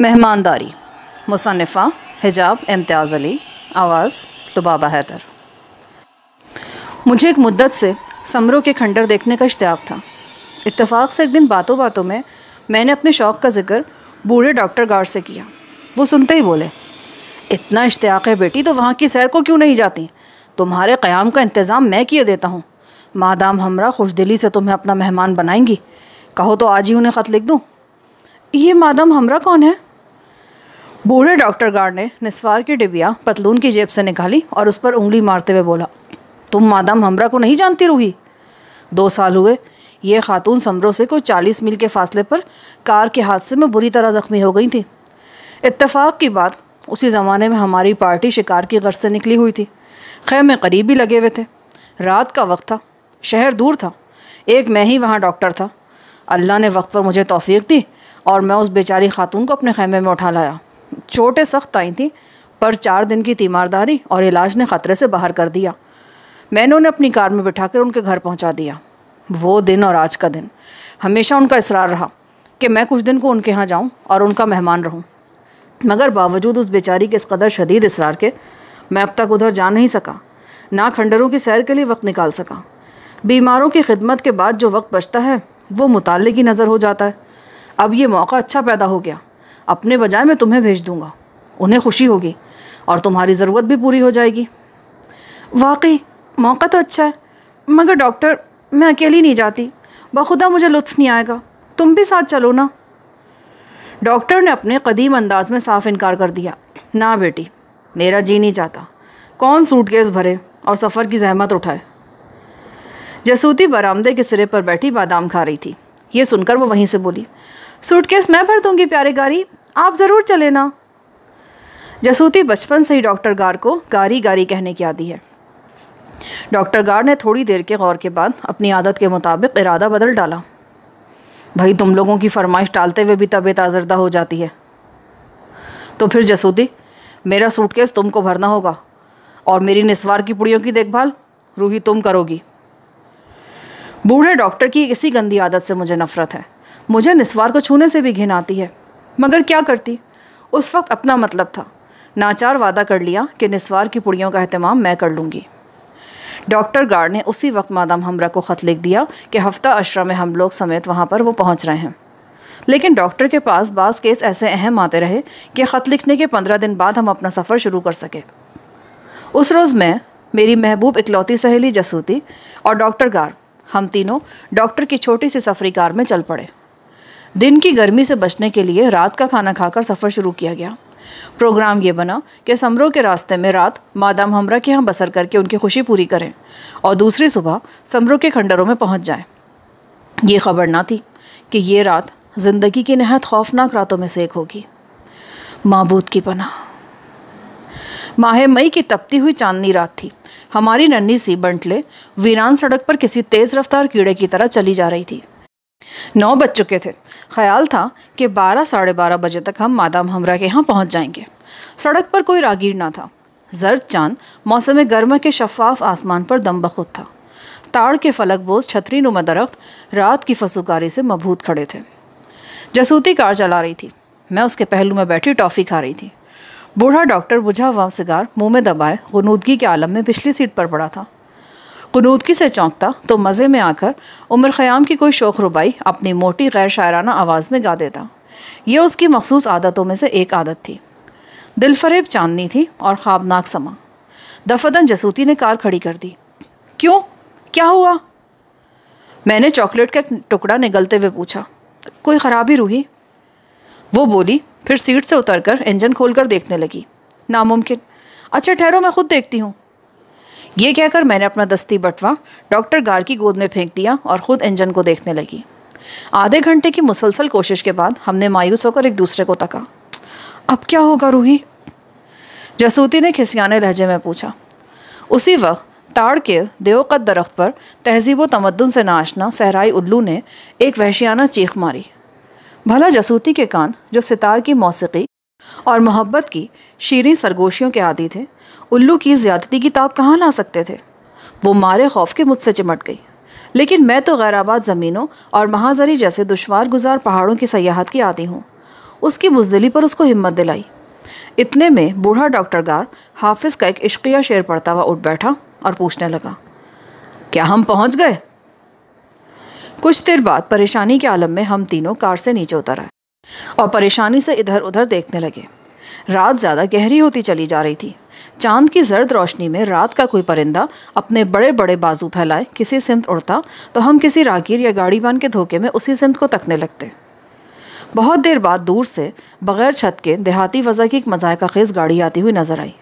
मेहमानदारी मुसनफ़ा हिजाब इम्तियाज़ अली आवाज़ लुबाबा हैदर मुझे एक मुद्दत से समरों के खंडर देखने का इश्तियाक था इतफ़ाक़ से एक दिन बातों बातों में मैंने अपने शौक़ का जिक्र बूढ़े डॉक्टर गार्ड से किया वो सुनते ही बोले इतना इश्तियाक है बेटी तो वहाँ की सैर को क्यों नहीं जाती तुम्हारे क़्याम का इंतज़ाम मैं किए देता हूँ मादाम हमरा खुश दिली से तुम्हें अपना मेहमान बनाएंगी कहो तो आज ही उन्हें ख़त लिख दूँ ये मादम हमरा कौन है बूढ़े डॉक्टर गार्ड ने निस्वार की डिबिया पतलून की जेब से निकाली और उस पर उंगली मारते हुए बोला तुम मादम हमरा को नहीं जानती रूही दो साल हुए ये खातून समरों से कोई चालीस मील के फासले पर कार के हादसे में बुरी तरह ज़ख्मी हो गई थी इत्तेफाक की बात उसी ज़माने में हमारी पार्टी शिकार की गर्ज से निकली हुई थी खैर में करीब ही लगे हुए थे रात का वक्त था शहर दूर था एक मैं ही वहाँ डॉक्टर था अल्लाह ने वक्त पर मुझे तोफ़ी दी और मैं उस बेचारी खातून को अपने खेमे में उठा लाया चोटें सख्त आई थी पर चार दिन की तीमारदारी और इलाज ने ख़तरे से बाहर कर दिया मैंने उन्हें अपनी कार में बिठाकर उनके घर पहुंचा दिया वो दिन और आज का दिन हमेशा उनका इसरार रहा कि मैं कुछ दिन को उनके यहाँ जाऊँ और उनका मेहमान रहूँ मगर बावजूद उस बेचारी के इस कदर शदीद इसरार के मैं अब तक उधर जा नहीं सका ना खंडरों की सैर के लिए वक्त निकाल सका बीमारों की खिदमत के बाद जो वक्त बचता है वो मुताले की नज़र हो जाता है अब ये मौका अच्छा पैदा हो गया अपने बजाय मैं तुम्हें भेज दूँगा उन्हें खुशी होगी और तुम्हारी ज़रूरत भी पूरी हो जाएगी वाकई मौका तो अच्छा है मगर डॉक्टर मैं अकेली नहीं जाती बखुदा मुझे लुत्फ़ नहीं आएगा तुम भी साथ चलो ना डॉक्टर ने अपने कदीम अंदाज में साफ इनकार कर दिया ना बेटी मेरा जी नहीं चाहता कौन सूटकेस भरे और सफ़र की जहमत उठाए जसूती बरामदे के सिरे पर बैठी बादाम खा रही थी ये सुनकर वो वहीं से बोली सूटकेस मैं भर दूंगी प्यारे गारी आप ज़रूर चले ना जसूती बचपन से ही डॉक्टर गार को गारी गारी कहने की आदि है डॉक्टर गार ने थोड़ी देर के गौर के बाद अपनी आदत के मुताबिक इरादा बदल डाला भाई तुम लोगों की फरमाइश टालते हुए भी तबीयत आजरदा हो जाती है तो फिर जसूती मेरा सूटकेस तुमको भरना होगा और मेरी निस्वार की पुड़ियों की देखभाल रूही तुम करोगी बूढ़े डॉक्टर की इसी गंदी आदत से मुझे नफरत है मुझे निस्वार को छूने से भी घिन आती है मगर क्या करती उस वक्त अपना मतलब था नाचार वादा कर लिया कि निस्वार की पुड़ियों का अहतमाम मैं कर लूँगी डॉक्टर गार्ड ने उसी वक्त मादाम हमरा को ख़त लिख दिया कि हफ्ता अशरा में हम लोग समेत वहाँ पर वो पहुँच रहे हैं लेकिन डॉक्टर के पास बास केस ऐसे अहम आते रहे कि ख़त लिखने के पंद्रह दिन बाद हम अपना सफ़र शुरू कर सके उस रोज़ मैं मेरी महबूब इकलौती सहेली जसूती और डॉक्टर गार्ड हम तीनों डॉक्टर की छोटी सी सफरी कार में चल पड़े दिन की गर्मी से बचने के लिए रात का खाना खाकर सफ़र शुरू किया गया प्रोग्राम ये बना कि समरों के रास्ते में रात मादाम हमरा के यहाँ बसर करके उनकी खुशी पूरी करें और दूसरी सुबह समरों के खंडरों में पहुँच जाएँ ये खबर ना थी कि ये रात ज़िंदगी की नहायत खौफनाक रातों में से एक होगी मबूद की पनाह माह मई की तपती हुई चांदनी रात थी हमारी नन्ही सी बंटले वीरान सड़क पर किसी तेज़ रफ्तार कीड़े की तरह चली जा रही थी नौ बज चुके थे ख्याल था कि बारह साढ़े बारह बजे तक हम मादाम हमरा के यहाँ पहुँच जाएंगे सड़क पर कोई रागीर ना था जर्द चांद मौसम गर्मा के शफाफ आसमान पर दम बखुद था ताड़ के फलक बोझ छतरी नुमा दरख्त रात की फसुकारी से मबूत खड़े थे जसूती कार चला रही थी मैं उसके पहलू में बैठी टॉफ़ी खा रही थी बूढ़ा डॉक्टर बुझा हुआ सिगार मुंह में दबाए गनूदगी के आलम में पिछली सीट पर पड़ा था गनूदगी से चौंकता तो मज़े में आकर उमर ख़याम की कोई शोख रुबाई अपनी मोटी गैर शायराना आवाज़ में गा देता यह उसकी मखसूस आदतों में से एक आदत थी दिलफरेब चांदनी थी और ख्वाबनाक समा दफदन जसूती ने कार खड़ी कर दी क्यों क्या हुआ मैंने चॉकलेट का टुकड़ा निगलते हुए पूछा कोई ख़राबी रूही वो बोली फिर सीट से उतरकर इंजन खोलकर देखने लगी नामुमकिन अच्छा ठहरो मैं खुद देखती हूँ ये कहकर मैंने अपना दस्ती बटवा डॉक्टर गार की गोद में फेंक दिया और ख़ुद इंजन को देखने लगी आधे घंटे की मुसलसल कोशिश के बाद हमने मायूस होकर एक दूसरे को तका अब क्या होगा रूही जसूती ने खिसियाने लहजे में पूछा उसी वक्त ताड़ के देवकत दरख्त पर तहजीब व तमदन से नाचना सहराई उल्लू ने एक वहशियाना चीख मारी भला जसूती के कान जो सितार की मौसीकी और मोहब्बत की शीरें सरगोशियों के आदि थे उल्लू की ज़्यादती की ताब कहाँ ला सकते थे वो मारे खौफ के मुझसे चिमट गई लेकिन मैं तो गैराबाद ज़मीनों और महाजरी जैसे दुशवार गुजार पहाड़ों की सयाहत की आदि हूँ उसकी बुजदली पर उसको हिम्मत दिलाई इतने में बूढ़ा डॉक्टर गार हाफिज़ का एक इश्किया शेर पड़ता हुआ उठ बैठा और पूछने लगा क्या हम पहुँच गए कुछ देर बाद परेशानी के आलम में हम तीनों कार से नीचे उतर आए और परेशानी से इधर उधर देखने लगे रात ज़्यादा गहरी होती चली जा रही थी चांद की जर्द रोशनी में रात का कोई परिंदा अपने बड़े बड़े बाजू फैलाए किसी सिमत उड़ता तो हम किसी रागीर या गाड़ीबान के धोखे में उसी सिमत को तकने लगते बहुत देर बाद दूर से बगैर छत के देहाती वजह की एक मजायका खेज गाड़ी आती हुई नजर आई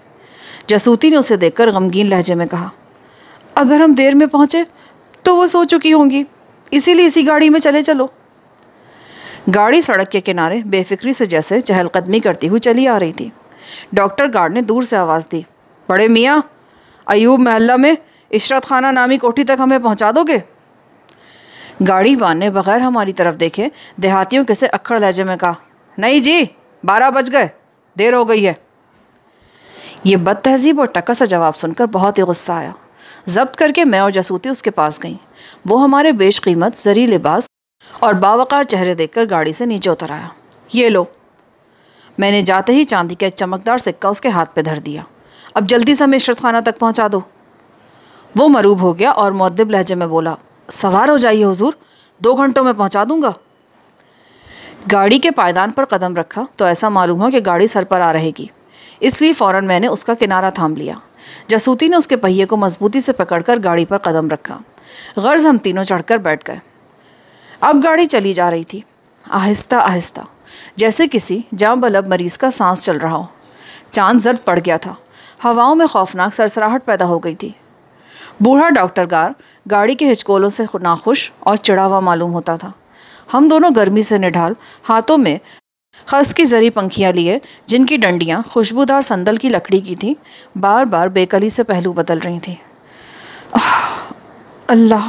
जसूती ने उसे देखकर गमगीन लहजे में कहा अगर हम देर में पहुँचे तो वो सो चुकी होंगी इसीलिए इसी गाड़ी में चले चलो गाड़ी सड़क के किनारे बेफिक्री से जैसे चहलकदमी करती हुई चली आ रही थी डॉक्टर गार्ड ने दूर से आवाज़ दी बड़े मियाँ अयूब महल्ला में इशरत खाना नामी कोठी तक हमें पहुँचा दोगे गाड़ी वान ने बगैर हमारी तरफ देखे देहातियों के से अक्खड़ लहजे में कहा नहीं जी बारह बज गए देर हो गई है ये बद तहजीब और टक्कर सा जवाब सुनकर बहुत ही गुस्सा आया जब्त करके मैं और जसूती उसके पास गई वो हमारे बेशकीमत जरी लिबास और बावकार चेहरे देखकर गाड़ी से नीचे उतर आया ये लो मैंने जाते ही चांदी का एक चमकदार सिक्का उसके हाथ पे धर दिया अब जल्दी से हमें इशरत खाना तक पहुंचा दो वो मरूब हो गया और मद्दब लहजे में बोला सवार हो जाइए हुजूर दो घंटों में पहुंचा दूंगा गाड़ी के पायदान पर कदम रखा तो ऐसा मालूम हुआ कि गाड़ी सर पर आ रहेगी इसलिए फ़ौरन मैंने उसका किनारा थाम लिया जसूती ने उसके पहिए को मजबूती से पकड़कर गाड़ी पर कदम रखा गर्ज हम तीनों चढ़कर बैठ गए अब गाड़ी चली जा रही थी आहिस्ता आहिस्ता जैसे किसी जाम बलब मरीज का सांस चल रहा हो चांद जर्द पड़ गया था हवाओं में खौफनाक सरसराहट पैदा हो गई थी बूढ़ा डॉक्टर गार गाड़ी के हिचकोलों से नाखुश और चिड़ावा मालूम होता था हम दोनों गर्मी से निढाल हाथों में हंस की जरी पंखियाँ लिए जिनकी डंडियाँ खुशबूदार संदल की लकड़ी की थी बार बार बेकली से पहलू बदल रही थी अल्लाह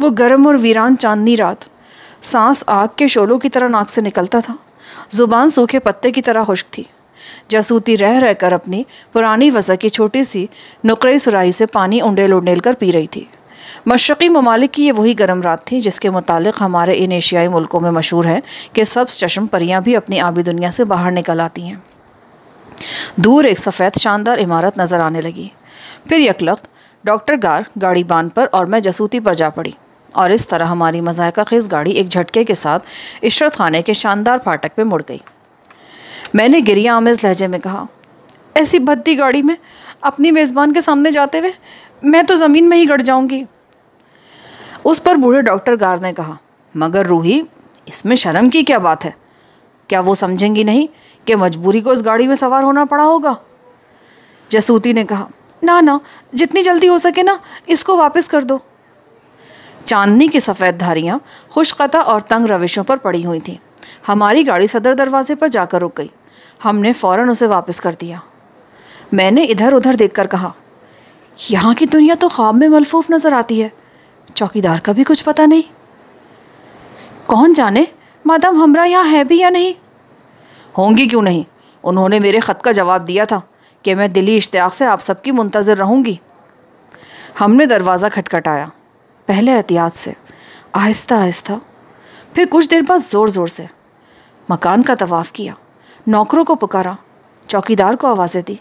वो गर्म और वीरान चांदनी रात सांस आग के शोलों की तरह नाक से निकलता था ज़ुबान सूखे पत्ते की तरह खुश्क थी जसूती रह रहकर अपनी पुरानी वजह की छोटी सी नुकरे सुराही से पानी उंडेल उंडेल कर पी रही थी मशरक़ी ममालिक की ये वही गर्म रात थी जिसके मतलब हमारे इन एशियाई मुल्कों में मशहूर है कि सब चशम परियाँ भी अपनी आबी दुनिया से बाहर निकल आती हैं दूर एक सफ़ेद शानदार इमारत नज़र आने लगी फिर यकलक डॉक्टर गार गाड़ी बांध पर और मैं जसूती पर जा पड़ी और इस तरह हमारी मजायका खेज गाड़ी एक झटके के साथ इशरत खाने के शानदार फाटक पर मुड़ गई मैंने गिरिया आमेज लहजे में कहा ऐसी भद्दी गाड़ी में अपनी मेज़बान के सामने जाते हुए मैं तो ज़मीन में ही गड़ जाऊंगी उस पर बूढ़े डॉक्टर गार ने कहा मगर रूही इसमें शर्म की क्या बात है क्या वो समझेंगी नहीं कि मजबूरी को इस गाड़ी में सवार होना पड़ा होगा जसूती ने कहा ना ना जितनी जल्दी हो सके ना इसको वापस कर दो चांदनी की सफ़ेद धारियाँ खुशकता और तंग रविशों पर पड़ी हुई थी हमारी गाड़ी सदर दरवाजे पर जाकर रुक गई हमने फ़ौरन उसे वापस कर दिया मैंने इधर उधर देखकर कहा यहाँ की दुनिया तो ख्वाब में मलफूफ नज़र आती है चौकीदार का भी कुछ पता नहीं कौन जाने मादम हमरा यहाँ है भी या नहीं होंगी क्यों नहीं उन्होंने मेरे ख़त का जवाब दिया था कि मैं दिली इश्तियाक से आप सबकी मुंतज़र रहूँगी हमने दरवाज़ा खटखटाया पहले एहतियात से आहिस्ता आहिस्ता फिर कुछ देर बाद ज़ोर ज़ोर से मकान का तवाफ़ किया नौकरों को पुकारा चौकीदार को आवाज़ें दी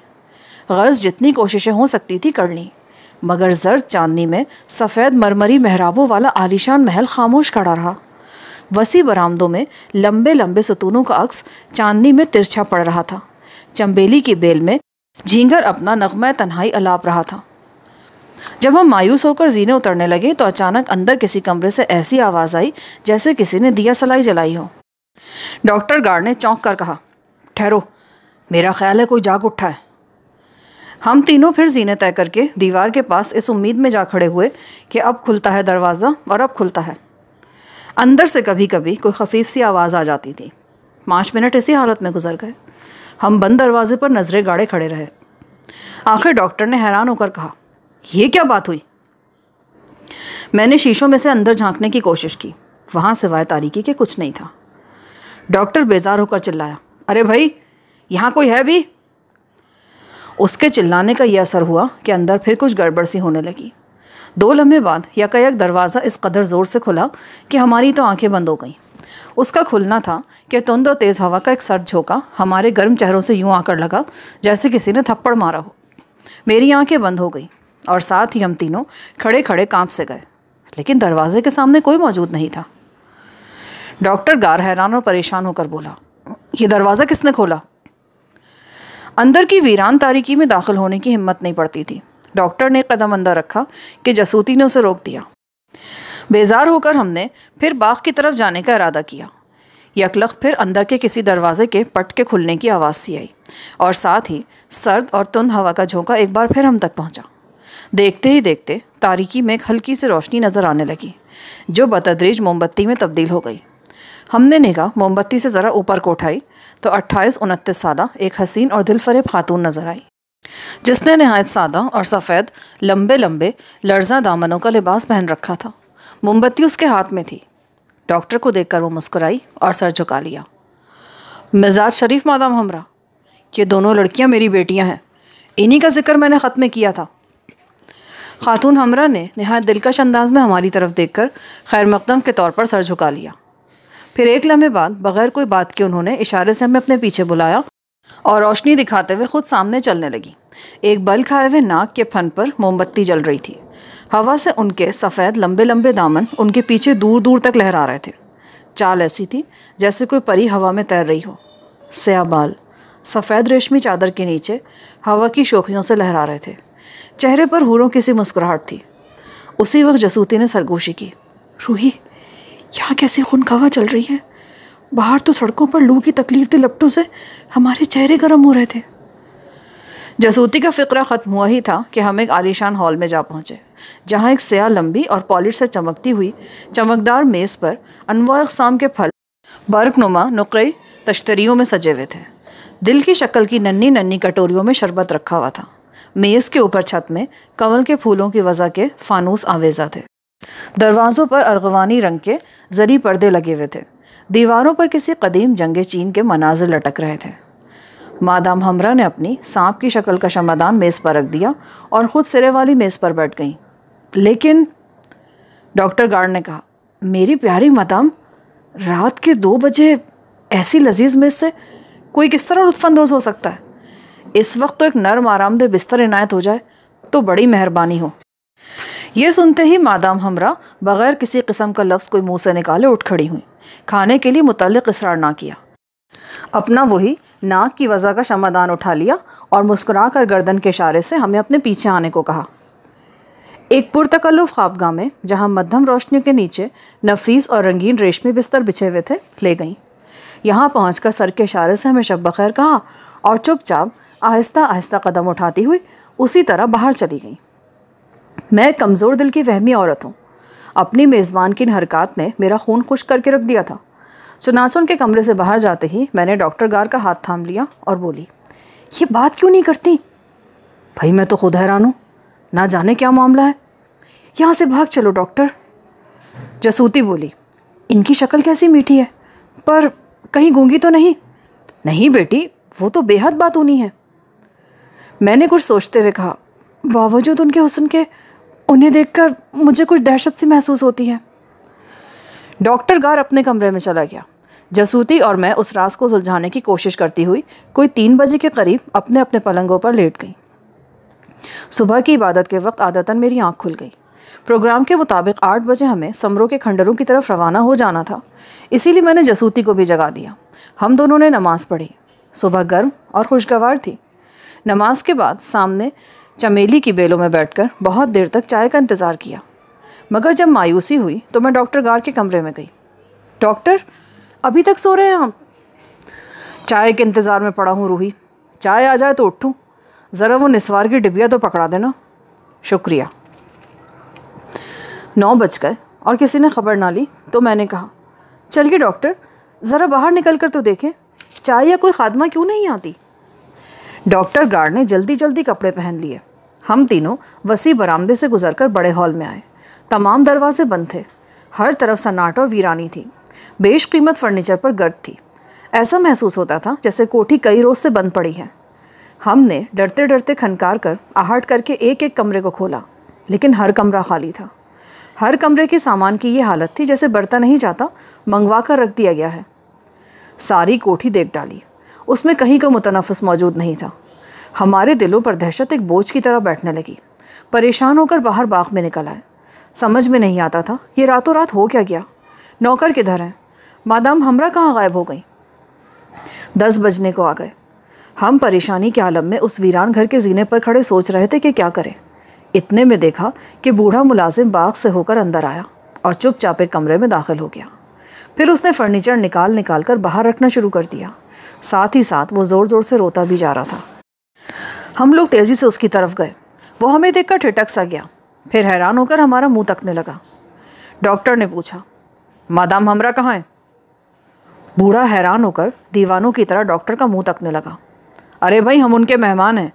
गर्ज जितनी कोशिशें हो सकती थी कर ली मगर जर्द चांदनी में सफ़ेद मरमरी मेहराबों वाला आलीशान महल खामोश खड़ा रहा वसी बरामदों में लंबे लंबे सतूनों का अक्स चांदनी में तिरछा पड़ रहा था चंबेली की बेल में झींगर अपना नगमा तन्हाई अलाप रहा था जब हम मायूस होकर जीने उतरने लगे तो अचानक अंदर किसी कमरे से ऐसी आवाज़ आई जैसे किसी ने दिया सलाई जलाई हो डॉक्टर गार्ड ने चौंक कर कहा ठहरो मेरा ख्याल है कोई जाग उठा है हम तीनों फिर जीने तय करके दीवार के पास इस उम्मीद में जा खड़े हुए कि अब खुलता है दरवाज़ा और अब खुलता है अंदर से कभी कभी कोई खफीफ सी आवाज़ आ जाती थी पाँच मिनट इसी हालत में गुजर गए हम बंद दरवाजे पर नज़रें गाड़े खड़े रहे आखिर डॉक्टर ने हैरान होकर कहा यह क्या बात हुई मैंने शीशों में से अंदर झांकने की कोशिश की वहाँ सिवाय तारीकी के कुछ नहीं था डॉक्टर बेजार होकर चिल्लाया अरे भाई यहाँ कोई है भी उसके चिल्लाने का यह असर हुआ कि अंदर फिर कुछ गड़बड़ सी होने लगी दो लम्हे बाद यकायक दरवाज़ा इस कदर ज़ोर से खुला कि हमारी तो आंखें बंद हो गईं उसका खुलना था कि तुंद और तेज़ हवा का एक सर झोंका हमारे गर्म चेहरों से यूं आकर लगा जैसे किसी ने थप्पड़ मारा हो मेरी आंखें बंद हो गई और साथ ही हम तीनों खड़े खड़े कांप से गए लेकिन दरवाजे के सामने कोई मौजूद नहीं था डॉक्टर गार हैरान और परेशान होकर बोला ये दरवाज़ा किसने खोला अंदर की वीरान तारीकी में दाखिल होने की हिम्मत नहीं पड़ती थी डॉक्टर ने कदम अंदर रखा कि जसूती ने उसे रोक दिया बेजार होकर हमने फिर बाग की तरफ जाने का इरादा किया यकलख फिर अंदर के किसी दरवाजे के पट के खुलने की आवाज़ सी आई और साथ ही सर्द और तुंद हवा का झोंका एक बार फिर हम तक पहुंचा। देखते ही देखते तारीकी में एक हल्की सी रोशनी नज़र आने लगी जो बतदरीज मोमबत्ती में तब्दील हो गई हमने निगाह मोमबत्ती से ज़रा ऊपर को उठाई तो अट्ठाईस उनतीस साल एक हसीन और दिलफरेब खातून नजर आई जिसने नहायत सादा और सफ़ेद लंबे लंबे लर्जा दामनों का लिबास पहन रखा था मोमबत्ती उसके हाथ में थी डॉक्टर को देखकर वो मुस्कुराई और सर झुका लिया मिजाज शरीफ मादाम हमरा ये दोनों लड़कियां मेरी बेटियां हैं इन्हीं का जिक्र मैंने ख़त में किया था खातून हमरा ने नहायत दिलकश अंदाज में हमारी तरफ़ देखकर खैर मकदम के तौर पर सर झुका लिया फिर एक लम्हे बाद बगैर कोई बात के उन्होंने इशारे से हमें अपने पीछे बुलाया और रोशनी दिखाते हुए खुद सामने चलने लगी एक बल खाए हुए नाक के फन पर मोमबत्ती जल रही थी हवा से उनके सफ़ेद लंबे लंबे दामन उनके पीछे दूर दूर तक लहरा रहे थे चाल ऐसी थी जैसे कोई परी हवा में तैर रही हो सया बाल सफ़ेद रेशमी चादर के नीचे हवा की शोखियों से लहरा रहे थे चेहरे पर हूरों की सी मुस्कुराहट थी उसी वक्त जसूती ने सरगोशी की रूही यहाँ कैसी खुनखावा चल रही है बाहर तो सड़कों पर लू की तकलीफ दे लपटों से हमारे चेहरे गर्म हो रहे थे जसूती का फ़िक्रा ख़त्म हुआ ही था कि हम एक आलिशान हॉल में जा पहुँचे जहाँ एक सयाह लंबी और पॉलिश से चमकती हुई चमकदार मेज़ पर अनवा अकसाम के फल बर्कनुमा नुकरई तश्तरियों में सजे हुए थे दिल की शक्ल की नन्नी नन्नी कटोरियों में शरबत रखा हुआ था मेज़ के ऊपर छत में कमल के फूलों की वजह के फानूस आवेजा थे दरवाज़ों पर अर्गवानी रंग के जरी पर्दे लगे हुए थे दीवारों पर किसी कदीम जंग चीन के मनाजिर लटक रहे थे मादाम हमरा ने अपनी सांप की शक्ल का शमादान मेज़ पर रख दिया और ख़ुद सिरे वाली मेज़ पर बैठ गई लेकिन डॉक्टर गार्ड ने कहा मेरी प्यारी मादाम रात के दो बजे ऐसी लजीज मेज़ से कोई किस तरह लुफानंदोज़ हो सकता है इस वक्त तो एक नर्म आरामदेह बिस्तर इनायत हो जाए तो बड़ी मेहरबानी हो ये सुनते ही मादाम हमरा बग़ैर किसी किस्म का लफ्ज़ कोई मुँह से निकाले उठ खड़ी हुई खाने के लिए मुतल इसरार ना किया अपना वही नाक की वजह का शमादान उठा लिया और मुस्कुरा कर गर्दन के इशारे से हमें अपने पीछे आने को कहा एक पुरतकल्लुफ़ खाबगा में जहाँ मध्यम रोशनी के नीचे नफीस और रंगीन रेशमी बिस्तर बिछे हुए थे ले गईं यहाँ पहुँच सर के इशारे से हमें शब बखैर कहा और चुपचाप आहिस्ता आहिस्ता कदम उठाती हुई उसी तरह बाहर चली गई मैं कमज़ोर दिल की वहमी औरत हूँ अपनी मेज़बान की हरकत ने मेरा खून खुश करके रख दिया था चुनाच उनके कमरे से बाहर जाते ही मैंने डॉक्टर गार का हाथ थाम लिया और बोली ये बात क्यों नहीं करती भाई मैं तो खुद हैरान हूँ ना जाने क्या मामला है यहाँ से भाग चलो डॉक्टर जसूती बोली इनकी शक्ल कैसी मीठी है पर कहीं गूंगी तो नहीं नहीं बेटी वो तो बेहद बात होनी है मैंने कुछ सोचते हुए कहा बावजूद उनके हुसन के उन्हें देखकर मुझे कुछ दहशत सी महसूस होती है डॉक्टर गार अपने कमरे में चला गया जसूती और मैं उस रास को सुलझाने की कोशिश करती हुई कोई तीन बजे के करीब अपने अपने पलंगों पर लेट गई सुबह की इबादत के वक्त आदतन मेरी आंख खुल गई प्रोग्राम के मुताबिक आठ बजे हमें समरों के खंडरों की तरफ रवाना हो जाना था इसीलिए मैंने जसूती को भी जगा दिया हम दोनों ने नमाज़ पढ़ी सुबह गर्म और खुशगवार थी नमाज के बाद सामने चमेली की बेलों में बैठकर बहुत देर तक चाय का इंतज़ार किया मगर जब मायूसी हुई तो मैं डॉक्टर गार के कमरे में गई डॉक्टर अभी तक सो रहे हैं आप चाय के इंतज़ार में पड़ा हूँ रूही चाय आ जाए तो उठूँ ज़रा वो निस्वार की डिबिया तो पकड़ा देना शुक्रिया नौ बज गए और किसी ने खबर ना ली तो मैंने कहा चलिए डॉक्टर ज़रा बाहर निकल कर तो देखें चाय या कोई खादमा क्यों नहीं आती डॉक्टर गार्ड ने जल्दी जल्दी कपड़े पहन लिए हम तीनों वसी बरामदे से गुजरकर बड़े हॉल में आए तमाम दरवाजे बंद थे हर तरफ सन्नाटा और वीरानी थी बेश कीमत फर्नीचर पर गर्द थी ऐसा महसूस होता था जैसे कोठी कई रोज़ से बंद पड़ी है हमने डरते डरते खनकार कर आहट करके एक एक कमरे को खोला लेकिन हर कमरा खाली था हर कमरे के सामान की ये हालत थी जैसे बरता नहीं जाता मंगवा कर रख दिया गया है सारी कोठी देख डाली उसमें कहीं का मुतनफ़स मौजूद नहीं था हमारे दिलों पर दहशत एक बोझ की तरह बैठने लगी परेशान होकर बाहर बाग में निकल आए समझ में नहीं आता था ये रातों रात हो क्या गया नौकर किधर हैं मादाम हमरा कहाँ गायब हो गई दस बजने को आ गए हम परेशानी के आलम में उस वीरान घर के जीने पर खड़े सोच रहे थे कि क्या करें इतने में देखा कि बूढ़ा मुलाजिम बाग से होकर अंदर आया और चुपचाप एक कमरे में दाखिल हो गया फिर उसने फर्नीचर निकाल निकाल कर बाहर रखना शुरू कर दिया साथ ही साथ वो ज़ोर ज़ोर से रोता भी जा रहा था हम लोग तेज़ी से उसकी तरफ गए वो हमें देखकर ठिटक सा गया फिर हैरान होकर हमारा मुंह तकने लगा डॉक्टर ने पूछा मादाम हमरा कहाँ है बूढ़ा हैरान होकर दीवानों की तरह डॉक्टर का मुंह तकने लगा अरे भाई हम उनके मेहमान हैं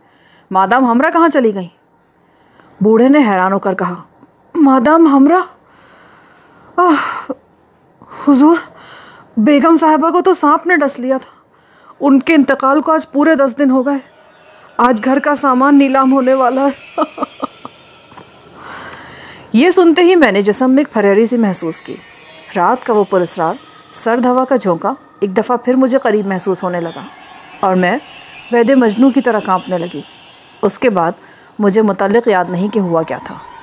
मादाम हमरा कहाँ चली गई बूढ़े ने हैरान होकर कहा मादाम हमरा हुजूर बेगम साहबा को तो सांप ने डस लिया था उनके इंतकाल को आज पूरे दस दिन हो गए आज घर का सामान नीलाम होने वाला है ये सुनते ही मैंने जसम एक फरहरी सी महसूस की रात का वो पुरस्कार सर्द हवा का झोंका एक दफ़ा फिर मुझे करीब महसूस होने लगा और मैं वैद मजनू की तरह कांपने लगी उसके बाद मुझे मुतलक याद नहीं कि हुआ क्या था